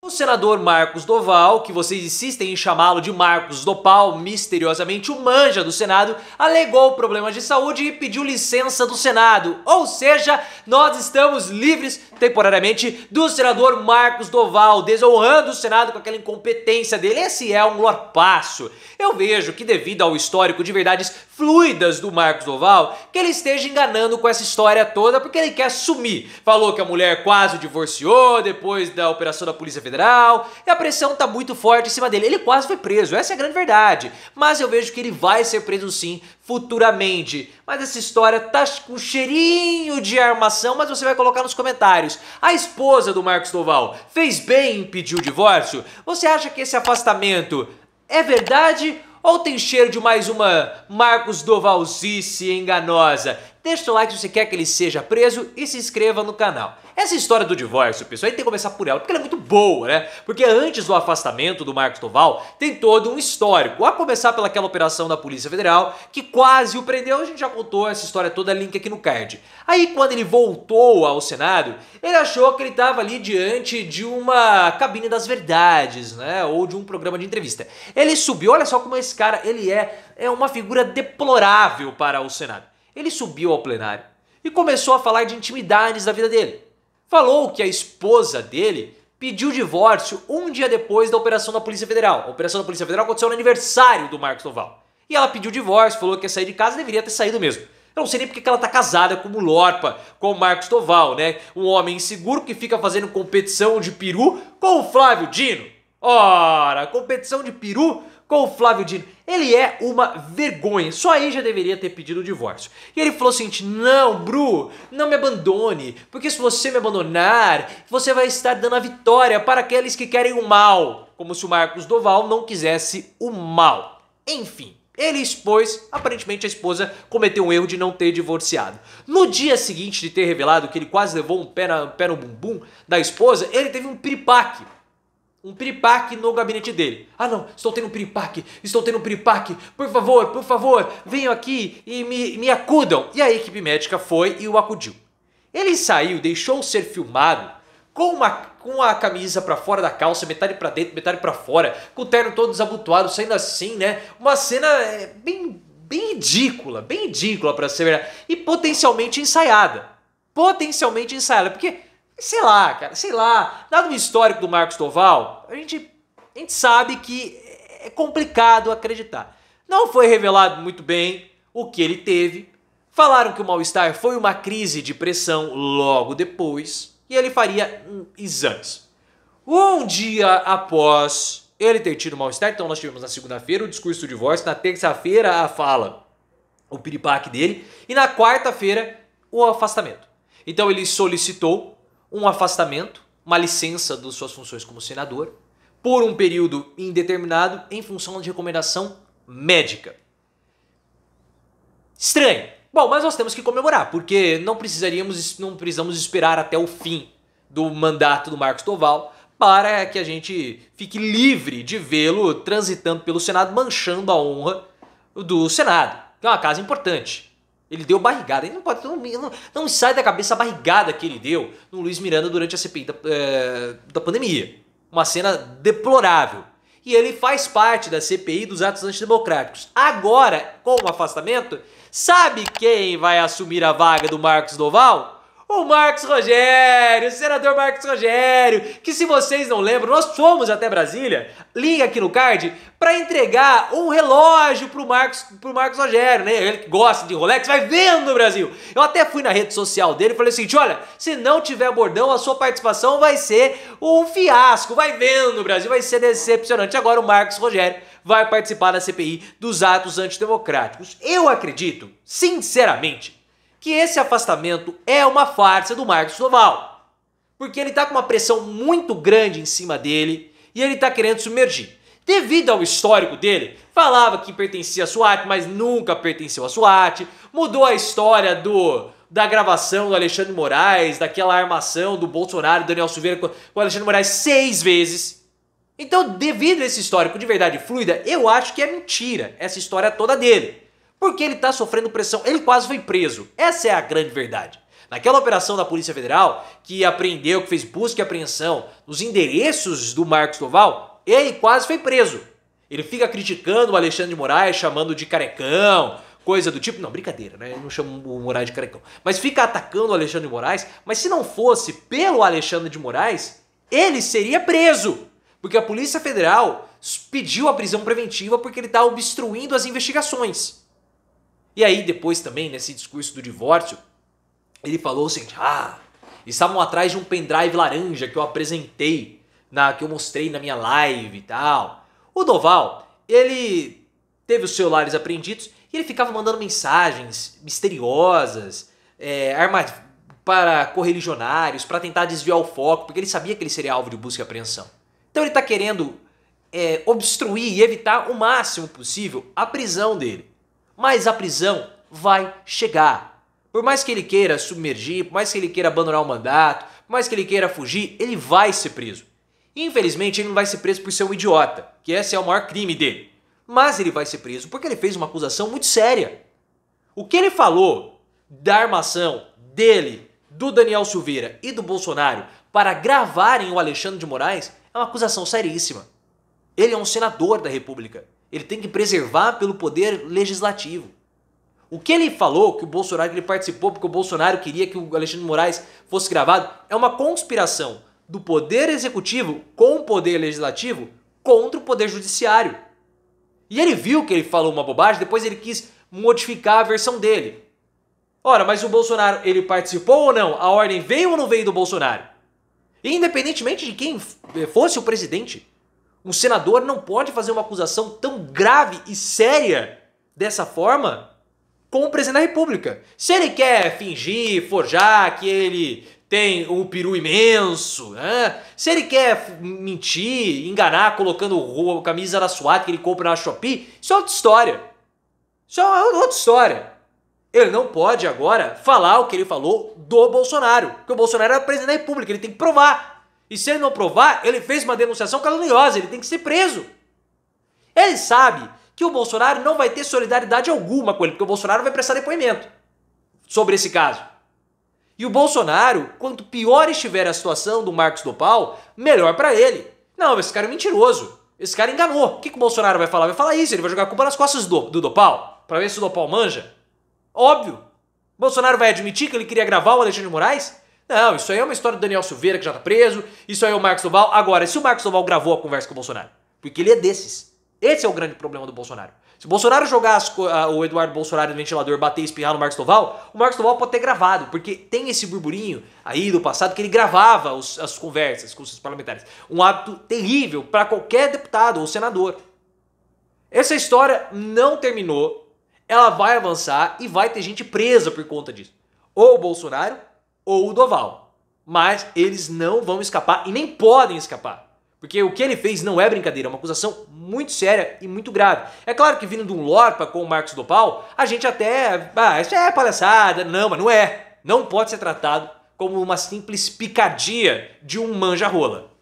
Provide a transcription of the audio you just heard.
O senador Marcos Doval, que vocês insistem em chamá-lo de Marcos Dopal, misteriosamente o manja do Senado, alegou problemas de saúde e pediu licença do Senado. Ou seja, nós estamos livres temporariamente do senador Marcos Doval, desonrando o Senado com aquela incompetência dele. Esse é um lorpaço. Eu vejo que devido ao histórico de verdades fluidas do Marcos Oval, que ele esteja enganando com essa história toda, porque ele quer sumir. Falou que a mulher quase divorciou depois da operação da Polícia Federal, e a pressão tá muito forte em cima dele. Ele quase foi preso, essa é a grande verdade. Mas eu vejo que ele vai ser preso sim futuramente. Mas essa história tá com cheirinho de armação, mas você vai colocar nos comentários. A esposa do Marcos Doval fez bem em pedir o divórcio? Você acha que esse afastamento é verdade ou tem cheiro de mais uma Marcos Dovalzice enganosa Deixe o like se você quer que ele seja preso e se inscreva no canal. Essa história do divórcio, pessoal, tem que começar por ela, porque ela é muito boa, né? Porque antes do afastamento do Marcos Toval, tem todo um histórico. A começar pelaquela operação da Polícia Federal, que quase o prendeu, a gente já contou essa história toda, link aqui no card. Aí, quando ele voltou ao Senado, ele achou que ele estava ali diante de uma cabine das verdades, né? Ou de um programa de entrevista. Ele subiu, olha só como esse cara, ele é, é uma figura deplorável para o Senado ele subiu ao plenário e começou a falar de intimidades da vida dele. Falou que a esposa dele pediu divórcio um dia depois da operação da Polícia Federal. A operação da Polícia Federal aconteceu no aniversário do Marcos Noval. E ela pediu divórcio, falou que ia sair de casa, deveria ter saído mesmo. Eu não sei nem porque ela tá casada com o Lorpa, com o Marcos Toval, né? Um homem inseguro que fica fazendo competição de peru com o Flávio Dino. Ora, competição de peru com o Flávio Dino. Ele é uma vergonha. Só aí já deveria ter pedido o divórcio. E ele falou o assim, seguinte: não, Bru, não me abandone, porque se você me abandonar, você vai estar dando a vitória para aqueles que querem o mal. Como se o Marcos Doval não quisesse o mal. Enfim. Ele expôs, aparentemente a esposa cometeu um erro de não ter divorciado. No dia seguinte de ter revelado que ele quase levou um pé, na, um pé no bumbum da esposa, ele teve um piripaque um piripaque no gabinete dele. Ah não, estou tendo um piripaque, estou tendo um piripaque, por favor, por favor, venham aqui e me, me acudam. E a equipe médica foi e o acudiu. Ele saiu, deixou ser filmado com, uma, com a camisa para fora da calça, metade para dentro, metade para fora, com o terno todo desabotoado, saindo assim, né? Uma cena é, bem, bem ridícula, bem ridícula para ser verdade. E potencialmente ensaiada. Potencialmente ensaiada, porque Sei lá, cara, sei lá. Dado o histórico do Marcos Toval, a gente, a gente sabe que é, é complicado acreditar. Não foi revelado muito bem o que ele teve. Falaram que o mal-estar foi uma crise de pressão logo depois e ele faria hum, exames. Um dia após ele ter tido mal-estar, então nós tivemos na segunda-feira o discurso do divórcio, na terça-feira a fala, o piripaque dele, e na quarta-feira o afastamento. Então ele solicitou um afastamento, uma licença das suas funções como senador, por um período indeterminado, em função de recomendação médica. Estranho. Bom, mas nós temos que comemorar, porque não precisaríamos, não precisamos esperar até o fim do mandato do Marcos Toval para que a gente fique livre de vê-lo transitando pelo Senado, manchando a honra do Senado, que é uma casa importante. Ele deu barrigada. Ele não pode. Não, não, não, sai da cabeça a barrigada que ele deu no Luiz Miranda durante a CPI da, é, da pandemia. Uma cena deplorável. E ele faz parte da CPI dos atos antidemocráticos. Agora, com o afastamento, sabe quem vai assumir a vaga do Marcos Doval? o Marcos Rogério, o senador Marcos Rogério, que se vocês não lembram, nós fomos até Brasília, liga aqui no card, para entregar um relógio pro Marcos, pro Marcos Rogério, né? Ele que gosta de Rolex, vai vendo, Brasil! Eu até fui na rede social dele e falei o seguinte: olha, se não tiver bordão, a sua participação vai ser um fiasco, vai vendo, Brasil, vai ser decepcionante. Agora o Marcos Rogério vai participar da CPI dos atos antidemocráticos. Eu acredito, sinceramente, que esse afastamento é uma farsa do Marcos Noval. Porque ele está com uma pressão muito grande em cima dele e ele está querendo submergir. Devido ao histórico dele, falava que pertencia à SWAT, mas nunca pertenceu à SWAT, mudou a história do da gravação do Alexandre Moraes, daquela armação do Bolsonaro, Daniel Silveira com o Alexandre Moraes seis vezes. Então, devido a esse histórico de verdade fluida, eu acho que é mentira essa história toda dele. Porque ele está sofrendo pressão. Ele quase foi preso. Essa é a grande verdade. Naquela operação da Polícia Federal, que apreendeu, que fez busca e apreensão nos endereços do Marcos Doval, ele quase foi preso. Ele fica criticando o Alexandre de Moraes, chamando de carecão, coisa do tipo. Não, brincadeira, né? Eu não chamo o Moraes de carecão. Mas fica atacando o Alexandre de Moraes. Mas se não fosse pelo Alexandre de Moraes, ele seria preso. Porque a Polícia Federal pediu a prisão preventiva porque ele está obstruindo as investigações. E aí depois também, nesse discurso do divórcio, ele falou o seguinte: "Ah, estavam atrás de um pendrive laranja que eu apresentei, na que eu mostrei na minha live e tal". O Doval, ele teve os celulares apreendidos e ele ficava mandando mensagens misteriosas, é, para correligionários, para tentar desviar o foco, porque ele sabia que ele seria alvo de busca e apreensão. Então ele está querendo é, obstruir e evitar o máximo possível a prisão dele mas a prisão vai chegar. Por mais que ele queira submergir, por mais que ele queira abandonar o mandato, por mais que ele queira fugir, ele vai ser preso. Infelizmente, ele não vai ser preso por ser um idiota, que esse é o maior crime dele. Mas ele vai ser preso porque ele fez uma acusação muito séria. O que ele falou da armação dele, do Daniel Silveira e do Bolsonaro para gravarem o Alexandre de Moraes é uma acusação seríssima. Ele é um senador da República. Ele tem que preservar pelo poder legislativo. O que ele falou, que o Bolsonaro que ele participou porque o Bolsonaro queria que o Alexandre Moraes fosse gravado, é uma conspiração do poder executivo com o poder legislativo contra o poder judiciário. E ele viu que ele falou uma bobagem, depois ele quis modificar a versão dele. Ora, mas o Bolsonaro, ele participou ou não? A ordem veio ou não veio do Bolsonaro? Independentemente de quem fosse o presidente, um senador não pode fazer uma acusação tão grave e séria dessa forma com o presidente da República. Se ele quer fingir, forjar que ele tem um peru imenso, né? se ele quer mentir, enganar colocando a camisa da SWAT que ele compra na Shopee, isso é outra história. Isso é outra história. Ele não pode agora falar o que ele falou do Bolsonaro, porque o Bolsonaro era é presidente da República, ele tem que provar e se ele não provar, ele fez uma denunciação caluniosa, ele tem que ser preso. Ele sabe que o Bolsonaro não vai ter solidariedade alguma com ele, porque o Bolsonaro vai prestar depoimento sobre esse caso. E o Bolsonaro, quanto pior estiver a situação do Marcos Dopal, melhor para ele. Não, esse cara é mentiroso. Esse cara enganou. O que, que o Bolsonaro vai falar? Vai falar isso, ele vai jogar a culpa nas costas do, do Dopal, para ver se o Dopal manja. Óbvio. Bolsonaro vai admitir que ele queria gravar o Alexandre de Moraes? Não, isso aí é uma história do Daniel Silveira que já tá preso, isso aí é o Marcos Duval. Agora, se o Marcos Duval gravou a conversa com o Bolsonaro, porque ele é desses. Esse é o grande problema do Bolsonaro. Se o Bolsonaro jogar as, a, o Eduardo Bolsonaro no ventilador, bater e espirrar no Marcos Duval, o Marcos Duval pode ter gravado, porque tem esse burburinho aí do passado que ele gravava os, as conversas com os parlamentares. Um hábito terrível para qualquer deputado ou senador. Essa história não terminou, ela vai avançar e vai ter gente presa por conta disso. Ou o Bolsonaro ou o Doval. oval. Mas eles não vão escapar e nem podem escapar. Porque o que ele fez não é brincadeira, é uma acusação muito séria e muito grave. É claro que vindo de um Lorpa com o Marcos Dopal, a gente até. Ah, isso é palhaçada. Não, mas não é. Não pode ser tratado como uma simples picadia de um manja-rola.